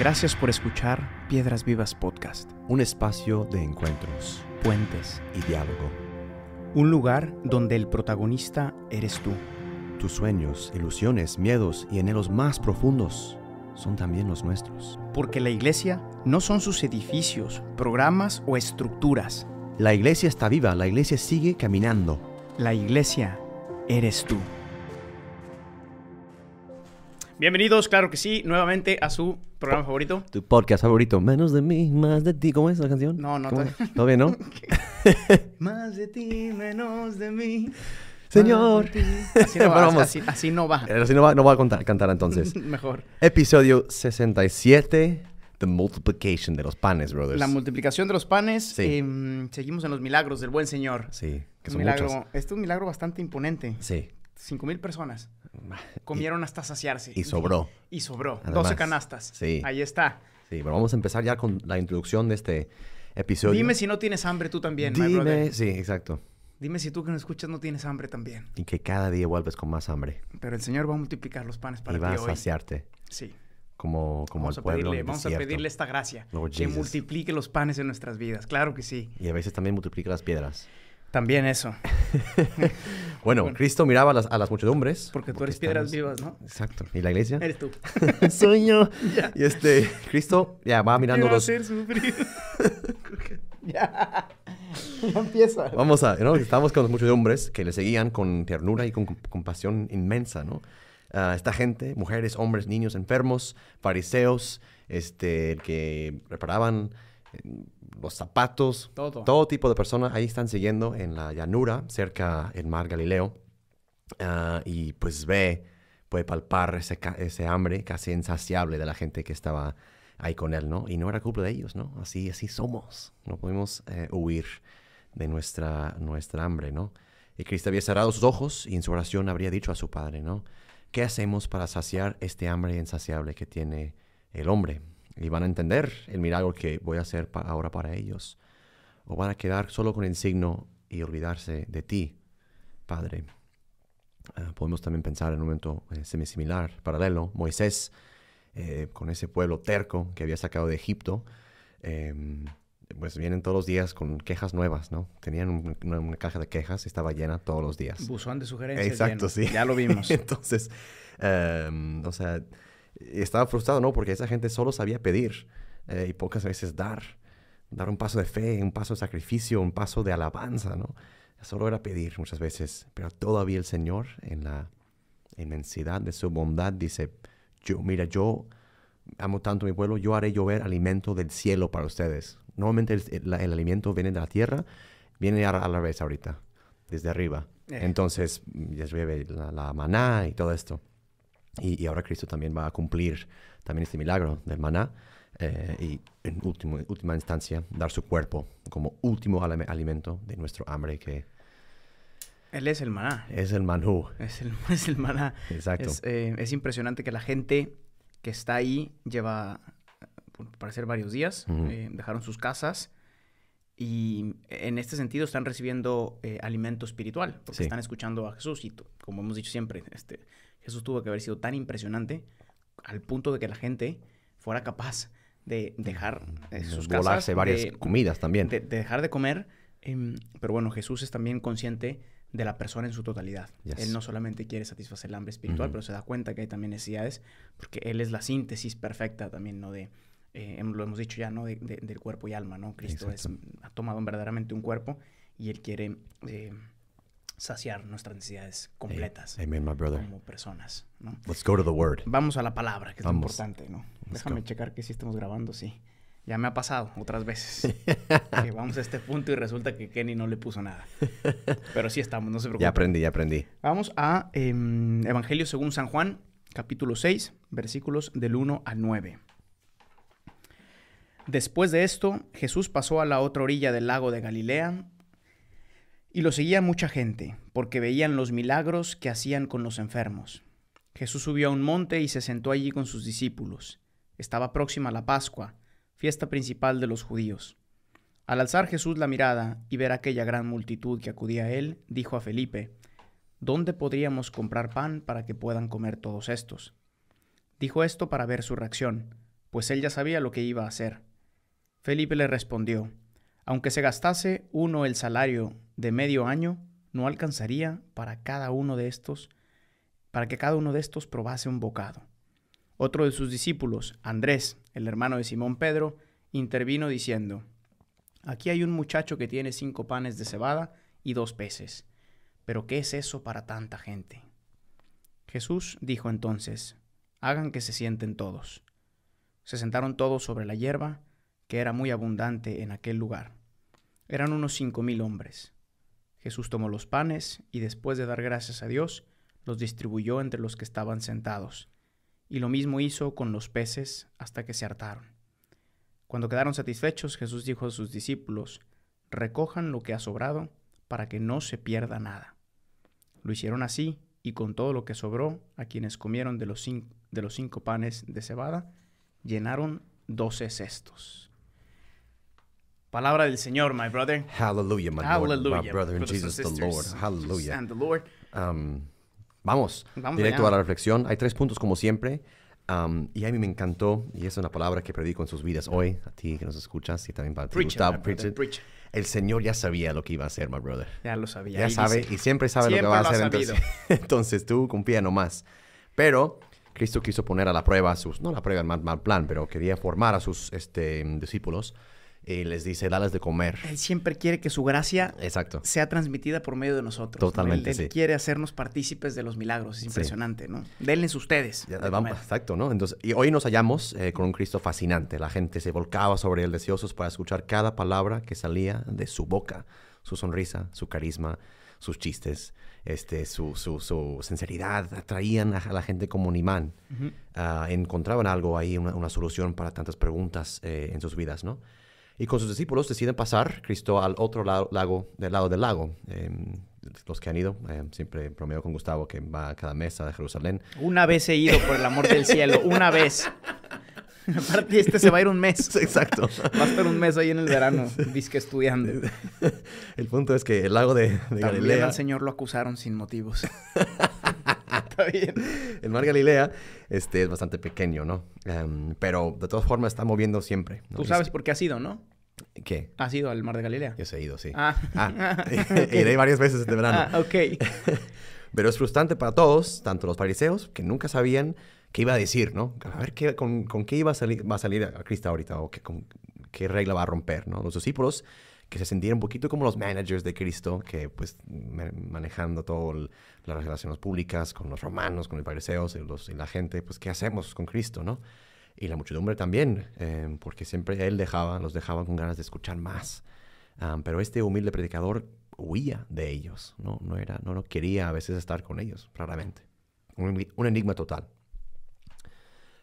Gracias por escuchar Piedras Vivas Podcast. Un espacio de encuentros, puentes y diálogo. Un lugar donde el protagonista eres tú. Tus sueños, ilusiones, miedos y anhelos más profundos son también los nuestros. Porque la iglesia no son sus edificios, programas o estructuras. La iglesia está viva, la iglesia sigue caminando. La iglesia eres tú. Bienvenidos, claro que sí, nuevamente a su programa favorito. Tu podcast favorito. Menos de mí, más de ti. ¿Cómo es la canción? No, no, todavía. bien, no? más de ti, menos de mí. Señor. Así no, va, eh, así, no va. Así no va, a cantar entonces. Mejor. Episodio 67. The multiplication de los panes, brothers. La multiplicación de los panes. Sí. Em, seguimos en los milagros del buen Señor. Sí, milagro, Este es un milagro bastante imponente. Sí. Cinco mil personas. Comieron hasta saciarse. Y sobró. Y sobró. 12 canastas. Sí. Ahí está. Sí, pero vamos a empezar ya con la introducción de este episodio. Dime si no tienes hambre tú también, Dime, Sí, exacto. Dime si tú que nos escuchas no tienes hambre también. Y que cada día vuelves con más hambre. Pero el Señor va a multiplicar los panes para que hoy. Y saciarte. Sí. Como, como vamos el pueblo. vamos a pedirle esta gracia. que multiplique los panes en nuestras vidas. Claro que sí. Y a veces también multiplica las piedras. También eso. Bueno, Cristo miraba a las, muchedumbres. Porque, tú eres piedras vivas, ¿no? Exacto. ¿Y la iglesia? Eres tú. Soy Y este, Cristo ya va mirando los... ya. empieza. Vamos a, ¿no? Estamos con los muchedumbres que le seguían con ternura y con compasión inmensa, ¿no? Ah, esta gente, mujeres, hombres, niños, enfermos, fariseos, este, que reparaban los zapatos, todo. tipo de personas ahí están siguiendo en la llanura, cerca del mar Galileo. Ah, y pues ve, puede palpar ese, ese hambre casi insaciable de la gente que estaba ahí con él, ¿no? Y no era culpa de ellos, ¿no? Así, así somos. No podemos eh, huir de nuestra, nuestra hambre, ¿no? Y Cristo había cerrado sus ojos y en su oración habría dicho a su padre, ¿no? ¿Qué hacemos para saciar este hambre insaciable que tiene el hombre? y van a entender el milagro que voy a hacer ahora para ellos. O van a quedar solo con el signo y olvidarse de ti, Padre. Ah, podemos también pensar en un momento eh, semisimilar, paralelo, Moisés, eh, con ese pueblo terco que había sacado de Egipto, em, pues vienen todos los días con quejas nuevas, ¿no? Tenían una, caja de quejas, estaba llena todos los días. Buzón de sugerencias. Exacto, sí. Ya lo vimos. Entonces, em, o sea, estaba frustrado, ¿no? Porque esa gente solo sabía pedir eh, y pocas veces dar. Dar un paso de fe, un paso de sacrificio, un paso de alabanza, ¿no? Solo era pedir muchas veces. Pero todavía el Señor, en la inmensidad de su bondad, dice, yo, mira, yo amo tanto a mi pueblo, yo haré llover alimento del cielo para ustedes. Normalmente el, alimento viene de la tierra, viene a, la vez ahorita, desde arriba. Eh. Entonces, ya mm, llueve la maná y todo esto. Y, ahora Cristo también va a cumplir también este milagro del maná eh, y en último, última instancia dar su cuerpo como último alimento de nuestro hambre que... Él es el maná. Es el manú. Es el, es el maná. Exacto. Eh, es, impresionante que la gente que está ahí lleva, por parecer, varios días, eh, dejaron sus casas y en este sentido están recibiendo alimento espiritual, porque están escuchando a Jesús y como hemos dicho siempre, este, Jesús tuvo que haber sido tan impresionante al punto de que la gente fuera capaz de dejar eh, de sus Volarse varias comidas también. De, dejar de comer. Em, pero bueno, Jesús es también consciente de la persona en su totalidad. Él no solamente quiere satisfacer el hambre espiritual, pero se da cuenta que hay también necesidades, porque Él es la síntesis perfecta también, ¿no? De, eh, lo hemos dicho ya, ¿no? del cuerpo y alma, ¿no? Cristo ha tomado verdaderamente un cuerpo y Él quiere eh, saciar nuestras necesidades completas como personas. ¿no? Vamos a la palabra, que es importante. ¿no? Déjame checar que si estamos grabando, sí. Ya me ha pasado otras veces. que vamos a este punto y resulta que Kenny no le puso nada. Pero sí estamos, no se preocupen. Ya aprendí, ya aprendí. Vamos a em, Evangelio según San Juan, capítulo 6, versículos del 1 al 9. Después de esto, Jesús pasó a la otra orilla del lago de Galilea, y lo seguía mucha gente, porque veían los milagros que hacían con los enfermos. Jesús subió a un monte y se sentó allí con sus discípulos. Estaba próxima la Pascua, fiesta principal de los judíos. Al alzar Jesús la mirada y ver aquella gran multitud que acudía a él, dijo a Felipe, ¿Dónde podríamos comprar pan para que puedan comer todos estos? Dijo esto para ver su reacción, pues él ya sabía lo que iba a hacer. Felipe le respondió, aunque se gastase uno el salario de medio año, no alcanzaría para cada uno de estos, para que cada uno de estos probase un bocado. Otro de sus discípulos, Andrés, el hermano de Simón Pedro, intervino diciendo, Aquí hay un muchacho que tiene cinco panes de cebada y dos peces. Pero ¿qué es eso para tanta gente? Jesús dijo entonces, Hagan que se sienten todos. Se sentaron todos sobre la hierba, que era muy abundante en aquel lugar. Eran unos cinco mil hombres. Jesús tomó los panes y después de dar gracias a Dios, los distribuyó entre los que estaban sentados, y lo mismo hizo con los peces hasta que se hartaron. Cuando quedaron satisfechos, Jesús dijo a sus discípulos, recojan lo que ha sobrado para que no se pierda nada. Lo hicieron así, y con todo lo que sobró, a quienes comieron de los, cinco panes de cebada, llenaron doce cestos. Palabra del Señor, my brother. Hallelujah, my Hallelujah, my brother in Jesus the Lord. Hallelujah. Um, vamos, directo a la reflexión. Hay tres puntos como siempre. Um, y a mí me encantó, y es una palabra que predico en sus vidas hoy, a ti que nos escuchas y también para ti, Gustavo. El Señor ya sabía lo que iba a hacer, my brother. Ya lo sabía. Ya sabe, y siempre sabe lo que va a hacer. Entonces, entonces tú confía nomás. Pero Cristo quiso poner a la prueba a sus, no la prueba, el mal, plan, pero quería formar a sus este, discípulos y les dice, dalas de comer. Él siempre quiere que su gracia Exacto. sea transmitida por medio de nosotros. Totalmente. Él, quiere hacernos partícipes de los milagros. Es impresionante, ¿no? Denles ustedes. exacto, ¿no? Entonces, y hoy nos hallamos eh, con un Cristo fascinante. La gente se volcaba sobre él deseosos para escuchar cada palabra que salía de su boca. Su sonrisa, su carisma, sus chistes, este, su, sinceridad, atraían a la gente como un imán. Ah, encontraban algo ahí, una, solución para tantas preguntas eh, en sus vidas, ¿no? Y con sus discípulos deciden pasar Cristo al otro lado, lago, del lado del lago. Em, los que han ido, em, siempre prometo con Gustavo que va cada mes a Jerusalén. Una vez he ido, por el amor del cielo, una vez. Aparte, este se va a ir un mes. Exacto. Va a estar un mes ahí en el verano, disque estudiando. El punto es que el lago de, Galilea... al señor lo acusaron sin motivos. está bien. El mar Galilea este, es bastante pequeño, ¿no? Em, pero de todas formas está moviendo siempre. Tú sabes este por qué ha sido, ¿no? ¿Qué? ¿Has ido al Mar de Galilea? Yo he ido, sí. Ah, ah. iré varias veces este verano. Ah, ok. Pero es frustrante para todos, tanto los fariseos, que nunca sabían qué iba a decir, ¿no? A ver, ¿qué, con, qué iba a, salir, va a salir a Cristo ahorita? ¿O qué, regla va a romper, no? Los discípulos que se sentían un poquito como los managers de Cristo, que pues manejando todas las relaciones públicas con los romanos, con los fariseos y, y la gente, pues ¿qué hacemos con Cristo, no? y la muchedumbre también, em, porque siempre él dejaba, los dejaba con ganas de escuchar más. pero este humilde predicador huía de ellos, no, no, era, no, no quería a veces estar con ellos, raramente. Un, enigma total.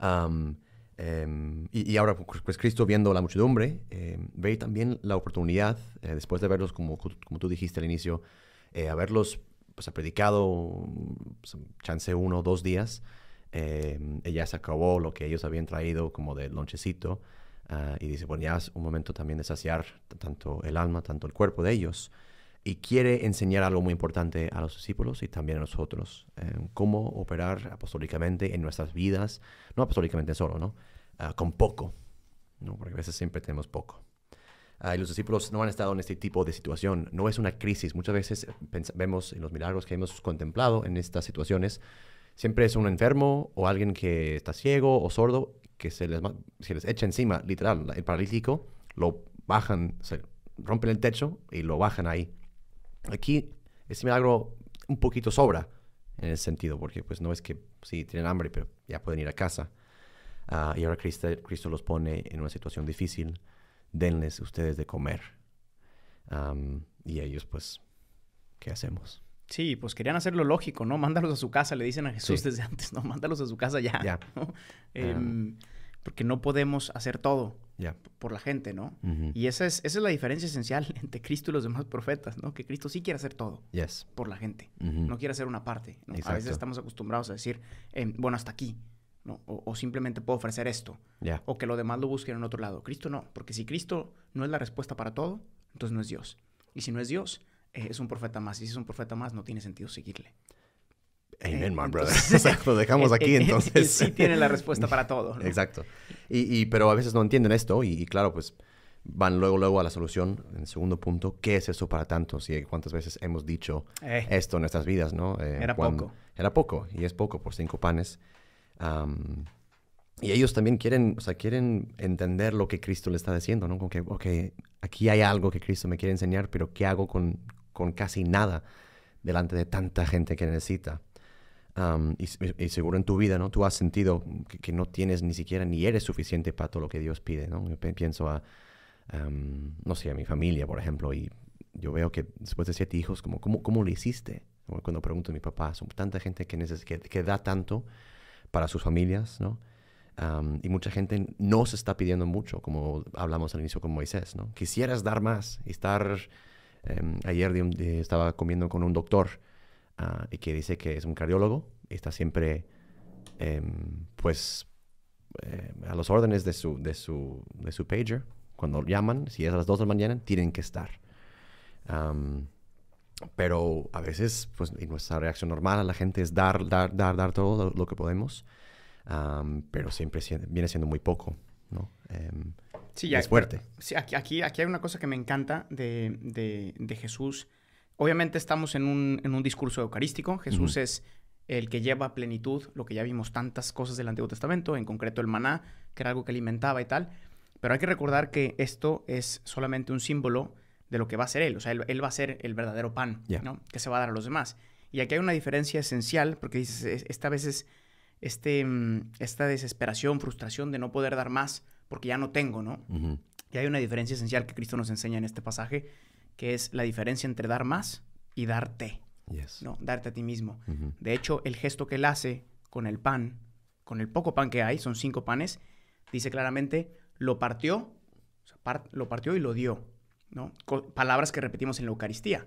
Em, y, ahora, pues, pues Cristo viendo la muchedumbre, em, ve también la oportunidad, eh, después de verlos, como, como tú dijiste al inicio, eh, haberlos pues, ha predicado, pues, chance uno o dos días, eh, ella se acabó lo que ellos habían traído como de lonchecito ah, y dice, bueno, ya es un momento también de saciar tanto el alma, tanto el cuerpo de ellos. Y quiere enseñar algo muy importante a los discípulos y también a nosotros, em, cómo operar apostólicamente en nuestras vidas, no apostólicamente solo, ¿no? Ah, con poco, Porque a veces siempre tenemos poco. Ah, y los discípulos no han estado en este tipo de situación. No es una crisis. Muchas veces eh, vemos en los milagros que hemos contemplado en estas situaciones siempre es un enfermo o alguien que está ciego o sordo que se les, se les echa encima, literal, el paralítico, lo bajan, se rompen el techo y lo bajan ahí. Aquí ese milagro un poquito sobra en ese sentido, porque pues no es que sí tienen hambre, pero ya pueden ir a casa. Ah, y ahora Cristo, los pone en una situación difícil, denles ustedes de comer. y ellos pues, ¿qué hacemos? Sí, pues querían hacerlo lógico, ¿no? Mándalos a su casa, le dicen a Jesús desde antes, no, mándalos a su casa ya. Ah. Em, porque no podemos hacer todo por la gente, ¿no? Y esa es, esa es la diferencia esencial entre Cristo y los demás profetas, ¿no? Que Cristo sí quiere hacer todo por la gente, no quiere hacer una parte. A veces estamos acostumbrados a decir, em, bueno, hasta aquí, ¿no? O, simplemente puedo ofrecer esto, o que lo demás lo busquen en otro lado. Cristo no, porque si Cristo no es la respuesta para todo, entonces no es Dios. Y si no es Dios, eh, es un profeta más. Y si es un profeta más, no tiene sentido seguirle. Amen, eh, my brother. o sea, lo dejamos eh, aquí entonces. sí tiene la respuesta para todo. Exacto. Y, pero a veces no entienden esto y, claro, pues van luego luego a la solución. En segundo punto, ¿qué es eso para tantos? Y cuántas veces hemos dicho esto en nuestras vidas, ¿no? era poco. Era poco y es poco por cinco panes. y ellos también quieren, o sea, quieren entender lo que Cristo le está diciendo, ¿no? Como que, ok, aquí hay algo que Cristo me quiere enseñar, pero ¿qué hago con, con casi nada delante de tanta gente que necesita. y, seguro en tu vida, ¿no? Tú has sentido que, no tienes ni siquiera, ni eres suficiente para todo lo que Dios pide, ¿no? Yo pienso a, no sé, a mi familia, por ejemplo, y yo veo que después de siete hijos, como, ¿cómo, cómo lo hiciste? Cuando pregunto a mi papá, son tanta gente que, que, que da tanto para sus familias, ¿no? y mucha gente no se está pidiendo mucho, como hablamos al inicio con Moisés, ¿no? Quisieras dar más y estar Em, ayer de estaba comiendo con un doctor ah, y que dice que es un cardiólogo y está siempre, em, pues, em, a los órdenes de su, de, su, de su pager. Cuando llaman, si es a las 2 de la mañana, tienen que estar. pero a veces, pues, nuestra reacción normal a la gente es dar, dar, dar, dar todo lo, lo que podemos. pero siempre viene siendo muy poco, ¿no? Sí, ya, es fuerte. aquí, aquí, hay una cosa que me encanta de, Jesús. Obviamente estamos en un, discurso eucarístico. Jesús es el que lleva a plenitud lo que ya vimos tantas cosas del Antiguo Testamento, en concreto el maná, que era algo que alimentaba y tal. Pero hay que recordar que esto es solamente un símbolo de lo que va a ser él. O sea, él, va a ser el verdadero pan que se va a dar a los demás. Y aquí hay una diferencia esencial, porque dices, esta vez es este, mm, esta desesperación, frustración de no poder dar más porque ya no tengo, ¿no? Y hay una diferencia esencial que Cristo nos enseña en este pasaje, que es la diferencia entre dar más y darte. ¿no? Darte a ti mismo. De hecho, el gesto que él hace con el pan, con el poco pan que hay, son cinco panes, dice claramente, lo partió, lo partió y lo dio. ¿no? palabras que repetimos en la Eucaristía.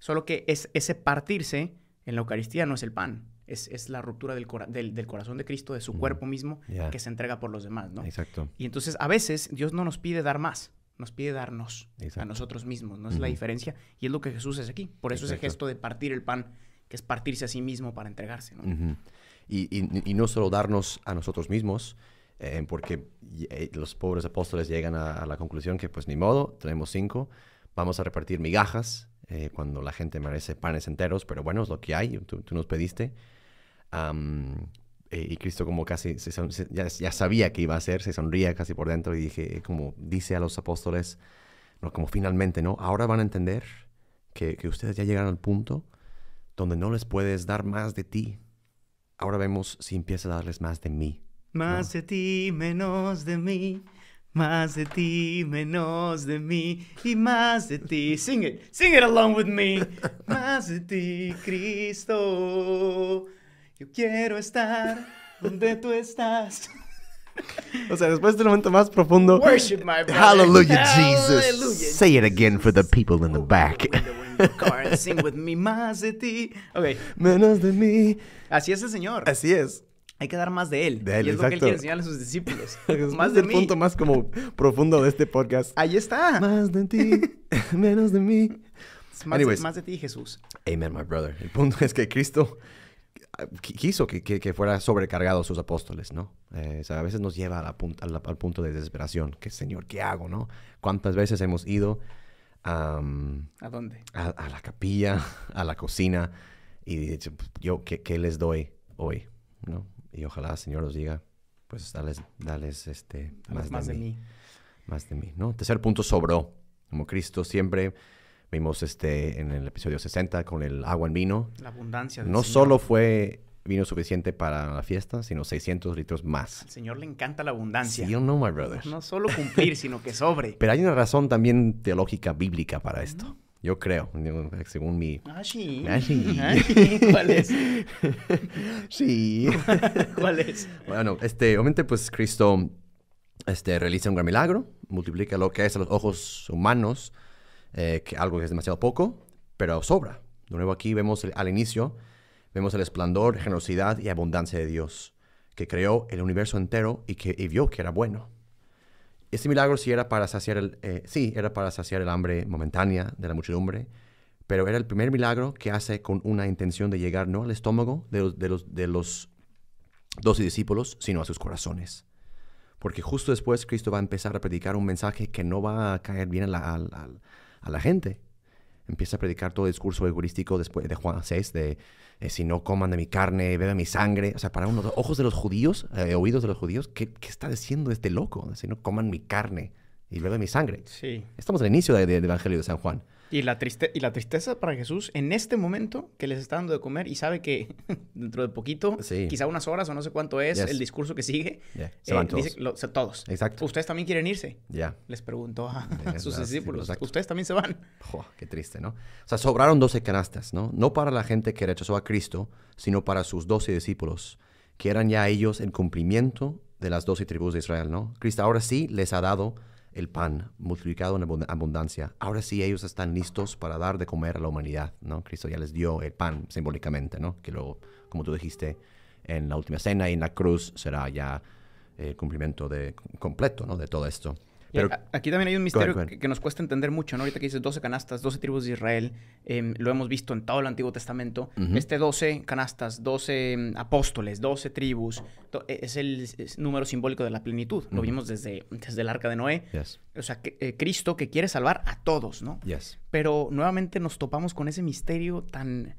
Solo que es ese partirse en la Eucaristía no es el pan, es, la ruptura del, corazón de Cristo, de su cuerpo mismo, que se entrega por los demás, ¿no? Exacto. Y entonces a veces Dios no nos pide dar más, nos pide darnos a nosotros mismos, ¿no? Es la diferencia y es lo que Jesús es aquí. Por eso ese gesto de partir el pan, que es partirse a sí mismo para entregarse, ¿no? y, no solo darnos a nosotros mismos, eh, porque eh, los pobres apóstoles llegan a, la conclusión que pues ni modo, tenemos cinco, vamos a repartir migajas, eh, cuando la gente merece panes enteros, pero bueno, es lo que hay, tú nos pediste. Eh, y Cristo como casi, ya, sabía que iba a hacer, se sonría casi por dentro y dije, eh, como dice a los apóstoles, no, como finalmente, ¿no? Ahora van a entender que, ustedes ya llegaron al punto donde no les puedes dar más de ti. Ahora vemos si empieza a darles más de mí. Más de ti, menos de mí. Más de ti, menos de mí y más de ti. Sing it, sing it along with me. Más de ti, Cristo. Yo quiero estar donde tú estás. O sea, después de un momento más profundo. Worship my brother. Hallelujah, Jesus. Say it again for the people in the back. sing with más de ti. Okay. Menos de mí. Así es el Señor. Así es. Hay que dar más de él. De él y es lo que él quiere enseñar a sus discípulos. más del de punto más como profundo de este podcast. Ahí está. Más de ti, menos de mí. Más, de, más ti, Jesús. Amen, my brother. El punto es que Cristo quiso que, fuera sobrecargado sus apóstoles, ¿no? Eh, o sea, a veces nos lleva a la al punto de desesperación. ¿Qué, Señor, qué hago, no? ¿Cuántas veces hemos ido a... dónde? A, la capilla, a la cocina, y yo, ¿qué, les doy hoy? ¿No? Y ojalá Señor os diga, pues, dales, dales este, más, de, mí. mí. Más de mí, ¿no? Tercer punto, sobró. Como Cristo siempre Vimos este en el episodio 60 con el agua en vino. La abundancia. no solo fue vino suficiente para la fiesta, sino 600 litros más. Al Señor le encanta la abundancia. Sí, my brother. No solo cumplir, sino que sobre. Pero hay una razón también teológica, bíblica para esto. Yo creo, según mi... Ah, sí. Ah, sí. Ah, ¿Cuál es? sí. ¿Cuál es? Bueno, este, obviamente, pues Cristo este, realiza un gran milagro, multiplica lo que es a los ojos humanos, eh, que algo que es demasiado poco, pero sobra. De nuevo aquí vemos al inicio, vemos el esplendor, generosidad y abundancia de Dios, que creó el universo entero y que vio que era bueno. Este milagro sí era para saciar el, eh, era para saciar el hambre momentánea de la muchedumbre, pero era el primer milagro que hace con una intención de llegar no al estómago de los, de los, de los discípulos, sino a sus corazones. Porque justo después Cristo va a empezar a predicar un mensaje que no va a caer bien al a la gente. Empieza a predicar todo discurso heurístico después de Juan 6, de eh, si no coman de mi carne, beban mi sangre. O sea, para unos ojos de los judíos, eh, oídos de los judíos, ¿qué, está diciendo este loco? Si no coman mi carne y beban mi sangre. Sí. Estamos al inicio del Evangelio de San Juan. Y la, triste, y la tristeza para Jesús en este momento que les está dando de comer y sabe que dentro de poquito, quizá unas horas o no sé cuánto es, el discurso que sigue, eh, se van todos. Dice, ¿Ustedes también quieren irse? Ya. Les preguntó a, sus discípulos. ¿Ustedes también se van? qué triste, ¿no? O sea, sobraron 12 canastas, ¿no? No para la gente que rechazó a Cristo, sino para sus 12 discípulos, que eran ya ellos el cumplimiento de las 12 tribus de Israel, ¿no? Cristo ahora sí les ha dado el pan multiplicado en abundancia. Ahora sí ellos están listos para dar de comer a la humanidad, ¿no? Cristo ya les dio el pan simbólicamente, ¿no? Que luego, como tú dijiste, en la última cena y en la cruz será ya el eh, cumplimiento de, completo, ¿no? De todo esto aquí también hay un misterio que nos cuesta entender mucho, ¿no? Ahorita que dices 12 canastas, 12 tribus de Israel, em, lo hemos visto en todo el Antiguo Testamento. Este 12 canastas, 12 em, apóstoles, 12 tribus, e, es el número simbólico de la plenitud. Lo vimos desde, desde el arca de Noé. O sea, eh, Cristo que quiere salvar a todos, ¿no? Pero nuevamente nos topamos con ese misterio tan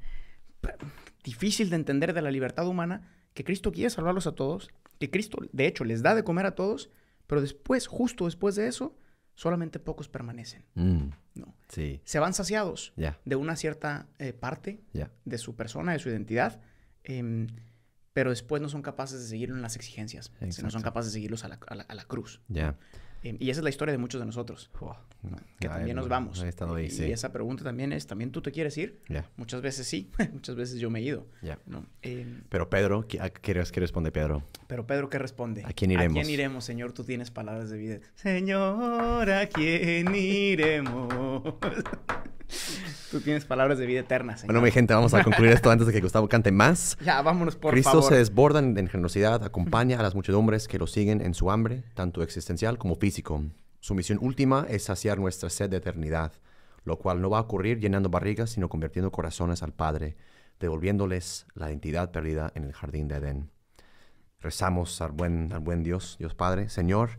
difícil de entender de la libertad humana, que Cristo quiere salvarlos a todos, que Cristo, de hecho, les da de comer a todos pero después, justo después de eso, solamente pocos permanecen. Mm. ¿no? Sí. Se van saciados de una cierta eh, parte de su persona, de su identidad, em, pero después no son capaces de seguir en las exigencias, no son capaces de seguirlos a la, cruz. Em, y esa es la historia de muchos de nosotros, que también nos vamos. y, esa pregunta también es, ¿también tú te quieres ir? Muchas veces sí, muchas veces yo me he ido. Em, pero Pedro, ¿qué, qué responde Pedro? Pero Pedro, ¿qué responde? ¿A quién iremos? ¿A quién iremos, Señor? Tú tienes palabras de vida. Señor, ¿a quién iremos? Tú tienes palabras de vida eterna, señor. Bueno, mi gente, vamos a concluir esto antes de que Gustavo cante más. Ya, vámonos, por Cristo favor. Cristo se desborda en generosidad, acompaña a las muchedumbres que lo siguen en su hambre, tanto existencial como físico. Su misión última es saciar nuestra sed de eternidad, lo cual no va a ocurrir llenando barrigas, sino convirtiendo corazones al Padre, devolviéndoles la identidad perdida en el jardín de Edén. Rezamos al buen, al buen Dios, Dios Padre, Señor,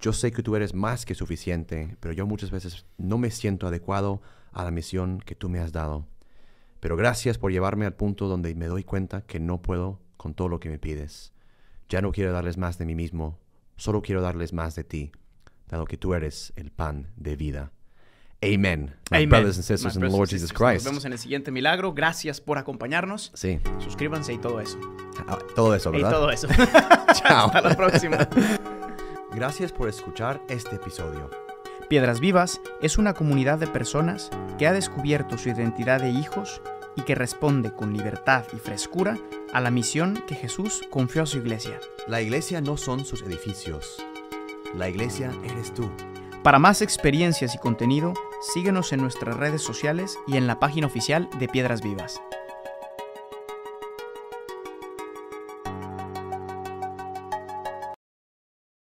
yo sé que tú eres más que suficiente, pero yo muchas veces no me siento adecuado a la misión que tú me has dado. Pero gracias por llevarme al punto donde me doy cuenta que no puedo con todo lo que me pides. Ya no quiero darles más de mí mismo, solo quiero darles más de ti, dado que tú eres el pan de vida. Amen. My brothers and sisters in the Lord Jesus Christ. Nos vemos en el siguiente milagro. Gracias por acompañarnos. Sí. Suscríbanse y todo eso. Ah, todo eso, ¿verdad? Y todo eso. Chao. Hasta la próxima. Gracias por escuchar este episodio. Piedras Vivas es una comunidad de personas que ha descubierto su identidad de hijos y que responde con libertad y frescura a la misión que Jesús confió a su iglesia. La iglesia no son sus edificios, la iglesia eres tú. Para más experiencias y contenido, síguenos en nuestras redes sociales y en la página oficial de Piedras Vivas.